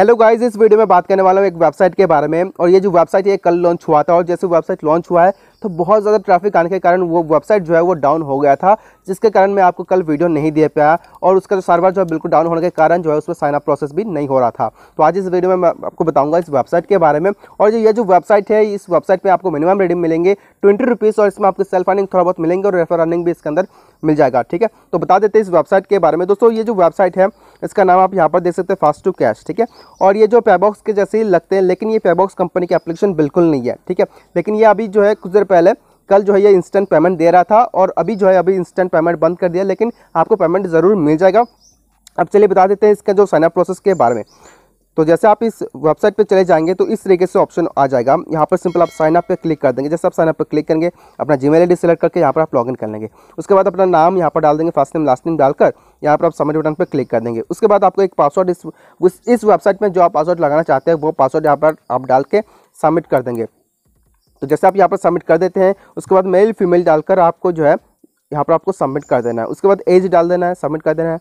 hello guys इस video में बात करने वाला हूँ एक वेबसाइट के बारे में और ये जो वेबसाइट ये कल लॉन्च हुआ था और जैसे वेबसाइट लॉन्च हुआ है तो बहुत ज़्यादा ट्रैफिक आने के कारण वो वेबसाइट जो है वो डाउन हो गया था जिसके कारण मैं आपको कल वीडियो नहीं दे पाया और उसका जो सर्वर जो है बिल्कुल डाउन होने के कारण जो है उसमें साइनअप प्रोसेस भी नहीं हो रहा था तो आज इस वीडियो में मैं आपको बताऊँगा इस वेबसाइट के बारे में और जो ये जो वेबसाइट है इस वेबसाइट पर आपको मिनिमम रेडिंग मिलेंगे ट्वेंटी रुपीज़ और इसमें आपको सेल्फ अर्निंग थोड़ा बहुत मिलेंगे और रेफर अर्निंग भी इसके अंदर मिल जाएगा ठीक है तो बता देते हैं इस वेबसाइट के बारे में दोस्तों ये जो वेबसाइट है इसका नाम आप यहाँ पर देख सकते हैं फास्ट टू कैश ठीक है और ये जो पेबॉक्स के जैसे ही लगते हैं लेकिन ये पेबॉक्स कंपनी की एप्लीकेशन बिल्कुल नहीं है ठीक है लेकिन ये अभी जो है कुछ देर पहले कल जो है ये इंस्टेंट पेमेंट दे रहा था और अभी जो है अभी इंस्टेंट पेमेंट बंद कर दिया लेकिन आपको पेमेंट ज़रूर मिल जाएगा अब चलिए बता देते हैं इसका जो साइनअप प्रोसेस के बारे में तो जैसे आप इस वेबसाइट पे चले जाएंगे तो इस तरीके से ऑप्शन आ जाएगा यहाँ पर सिंपल आप साइन अप पे क्लिक कर देंगे जैसे आप साइन अप पे क्लिक करेंगे अपना जी मेल सेलेक्ट करके यहाँ पर आप लॉगिन कर लेंगे उसके बाद अपना नाम यहाँ पर डाल देंगे फर्स्ट नेम लास्ट नेम डालकर यहाँ पर आप सबमिट बटन पर क्लिक कर देंगे उसके बाद आपको एक पासवर्ड इस इस वेबसाइट में जो आप पासवर्ड लगाना चाहते हैं वो पासवर्ड यहाँ पर आप डाल के सबमिट कर देंगे तो जैसे आप यहाँ पर सबमिट कर देते हैं उसके बाद मेल फीमेल डालकर आपको जो है यहाँ पर आपको सबमिट कर देना है उसके बाद एज डाल देना है सबमिट कर देना है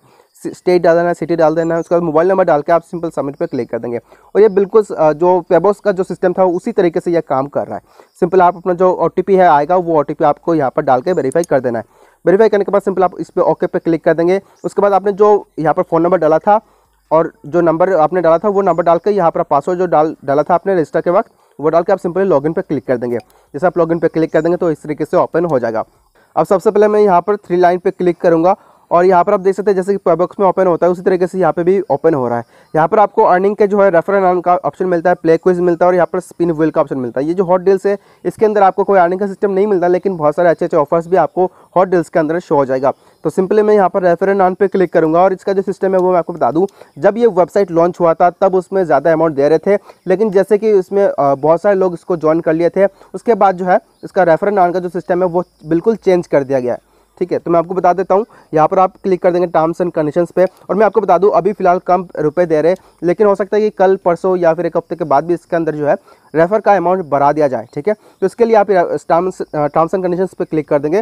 स्टेट डाल देना है सिटी डाल देना है उसके बाद मोबाइल नंबर डाल के आप सिंपल सबमिट पर क्लिक कर देंगे और ये बिल्कुल जो पेबॉस का जो सिस्टम था उसी तरीके से यह काम कर रहा है सिंपल आप अपना जो ओ है आएगा वो ओ आपको यहाँ पर डाल के वेरीफाई कर देना है वेरीफाई करने के बाद सिंपल आप इस पर ओके पे क्लिक कर देंगे उसके बाद आपने जो यहाँ पर फ़ोन नंबर डाला था और जो नंबर आपने डाला था वो नंबर डाल के यहाँ पर पासवर्ड जो डाल डाला था आपने रजिस्टर के वक्त वो डाल के आप सिंपली लॉगिन पर क्लिक कर देंगे जैसे आप लॉगिन पर क्लिक कर देंगे तो इस तरीके से ओपन हो जाएगा अब सबसे पहले मैं यहाँ पर थ्री लाइन पे क्लिक करूँगा और यहाँ पर आप देख सकते हैं जैसे कि पेबॉक्स में ओपन होता है उसी तरीके से यहाँ पे भी ओपन हो रहा है यहाँ पर आपको अर्निंग के जो है रेफर नाम का ऑप्शन मिलता है प्ले क्विज मिलता है और यहाँ पर स्पिन व्हील का ऑप्शन मिलता है ये जो हॉट डील्स है इसके अंदर आपको कोई अर्निंग का सिस्टम नहीं मिलता लेकिन बहुत सारे अच्छे अच्छे ऑफर्स भी आपको हॉट डील्स के अंदर शो हो जाएगा तो सिंपली मैं यहाँ पर रेफर नान पे क्लिक करूँगा और इसका जो सिस्टम है वो मैं आपको बता दूँ जब ये वेबसाइट लॉन्च हुआ था तब उसमें ज़्यादा अमाउंट दे रहे थे लेकिन जैसे कि इसमें बहुत सारे लोग इसको ज्वाइन कर लिए थे उसके बाद जो है इसका रेफर नान का जो सिस्टम है वो बिल्कुल चेंज कर दिया गया है ठीक है तो मैं आपको बता देता हूँ यहाँ पर आप क्लिक कर देंगे टर्म्स एंड कंडीशन पे और मैं आपको बता दूँ अभी फिलहाल कम रुपये दे रहे लेकिन हो सकता है कि कल परसों या फिर एक हफ्ते के बाद भी इसके अंदर जो है रेफर का अमाउंट बढ़ा दिया जाए ठीक है तो इसके लिए आप टर्म्स टर्म्स एंड कंडीशन पर क्लिक कर देंगे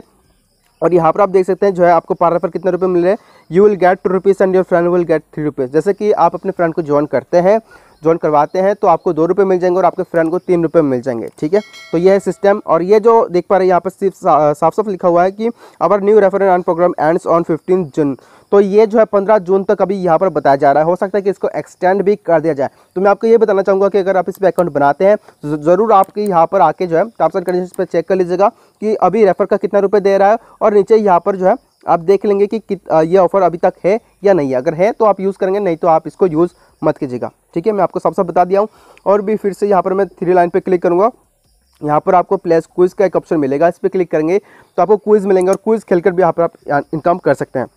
और यहाँ पर आप देख सकते हैं जो है आपको पर रेफर कितने रुपये मिल रहे हैं you will get two rupees and your friend will get three rupees जैसे कि आप अपने फ्रेंड को ज्वाइन करते हैं ज्वाइन करवाते हैं तो आपको दो रुपये मिल जाएंगे और आपके फ्रेंड को तीन रुपये मिल जाएंगे ठीक है तो ये है सिस्टम और ये जो देख पा रहे हैं यहाँ पर सिर्फ साफ साफ लिखा हुआ है कि our new refer and program ends on fifteen June तो ये जो है पंद्रह जून तक अभी यहाँ पर बताया जा रहा है हो सकता है कि इसको एक्सटेंड भी कर दिया जाए तो मैं आपको ये बताना चाहूँगा कि अगर आप इस पर अकाउंट बनाते हैं तो ज़रूर आपके यहाँ पर आके जो है टर्म्स एंड कंडीशन पर चेक कर लीजिएगा कि अभी रेफर का कितना रुपये दे रहा है और नीचे यहाँ पर जो है आप देख लेंगे कि, कि ये ऑफ़र अभी तक है या नहीं अगर है तो आप यूज़ करेंगे नहीं तो आप इसको यूज़ मत कीजिएगा ठीक है मैं आपको सब सब बता दिया हूँ और भी फिर से यहाँ पर मैं थ्री लाइन पर क्लिक करूँगा यहाँ पर आपको प्लेस क्विज़ का एक ऑप्शन मिलेगा इस पर क्लिक करेंगे तो आपको क्विज़ मिलेंगे और क्विज़ खेलकर भी यहाँ पर आप इनकम कर सकते हैं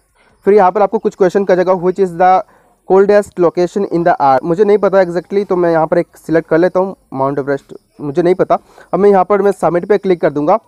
फिर यहाँ पर आपको कुछ क्वेश्चन का जगह which is the coldest location in the are मुझे नहीं पता एक्जैक्टली तो मैं यहाँ पर एक सिलेक्ट कर लेता हूँ माउंट एवरेस्ट मुझे नहीं पता अब मैं यहाँ पर मैं सबमिट पे क्लिक कर दूँगा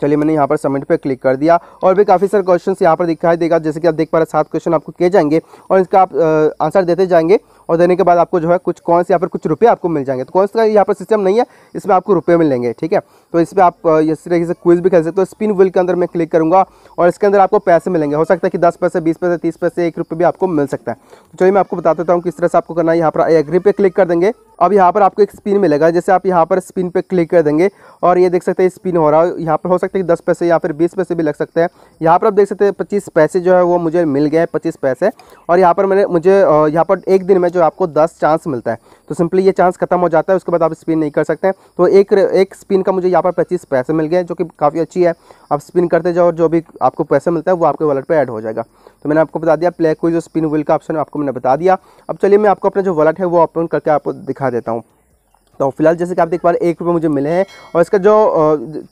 चलिए मैंने यहाँ पर सबमिट पर क्लिक कर दिया और भी काफ़ी सारे क्वेश्चन यहाँ पर दिखाई देगा जैसे कि आप देख पा रहे सात क्वेश्चन आपको किए जाएंगे और इसका आप आंसर देते जाएंगे और देने के बाद आपको जो है कुछ कौन से यहाँ पर कुछ रुपये आपको मिल जाएंगे तो कौन सा यहाँ पर सिस्टम नहीं है इसमें आपको रुपये मिलेंगे ठीक है तो इस पर आप इस तरीके से क्विज भी खेल सकते हो स्पिन व्हील के अंदर मैं क्लिक करूँगा और इसके अंदर आपको पैसे मिलेंगे हो सकता है कि दस पैसे बीस पैसे तीस पैसे एक रुपये भी आपको मिल सकता है तो चलिए मैं आपको बता देता हूँ किस तरह से आपको करना है यहाँ पर एग्री पे क्लिक कर देंगे अब यहाँ पर आपको एक स्पिन मिलेगा जैसे आप यहाँ पर स्पिन पे क्लिक कर देंगे और ये देख सकते हैं स्पिन हो रहा है यहाँ पर हो सकता है कि दस पैसे या फिर बीस पैसे भी लग सकते हैं यहाँ पर आप देख सकते हैं पच्चीस पैसे जो है वो मुझे मिल गए पच्चीस पैसे और यहाँ पर मैंने मुझे यहाँ पर एक दिन में जो आपको दस चांस मिलता है तो सिंपली ये चांस खत्म हो जाता है उसके बाद आप स्पिन नहीं कर सकते तो एक एक स्पिन का मुझे यहाँ पर पच्चीस पैसे मिल गए जो कि काफ़ी अच्छी है आप स्पिन करते जाओ और जो भी आपको पैसा मिलता है वो आपके वॉलेट पर ऐड हो जाएगा तो मैंने आपको बता दिया प्ले कोई जो स्पिन व्हील का ऑप्शन आपको मैंने बता दिया अब चलिए मैं आपको अपना जो वॉलेट है वो ओपन करके आपको दिखा देता हूँ सकता हूँ फिलहाल जैसे कि आप देख पा रहे एक रुपये मुझे मिले हैं और इसका जो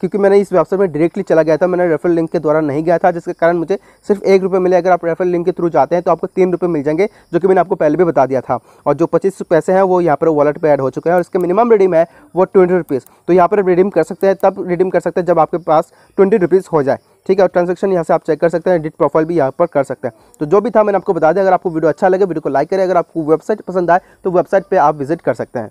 क्योंकि मैंने इस वेबसाइट में डायरेक्टली चला गया था मैंने रेफरल लिंक के द्वारा नहीं गया था जिसके कारण मुझे सिर्फ एक रुपये मिले अगर आप रेफरल लिंक के थ्रू जाते हैं तो आपको तीन रुपये मिल जाएंगे जो कि मैंने आपको पहले भी बता दिया था और जो पच्चीस पैसे हैं वो यहाँ पर वॉलेट पर एड हो चुके हैं और इसका मिनिमम रिडीम है वो ट्वेंटी रुपीज़ तो यहाँ पर रिडीम कर सकते हैं तब रिडीम कर सकते हैं जब आपके पास ट्वेंटी रुपीज़ हो जाए ठीक है और ट्रांजेक्शन यहाँ से आप चेक कर सकते हैं एडिट प्रोफाइल भी यहाँ पर कर सकते हैं तो जो भी था मैंने आपको बता दिया अगर आपको वीडियो अच्छा लगे वीडियो को लाइक करें अगर आपको वेबसाइट पसंद आए तो वेबसाइट पर आप विजिट कर सकते हैं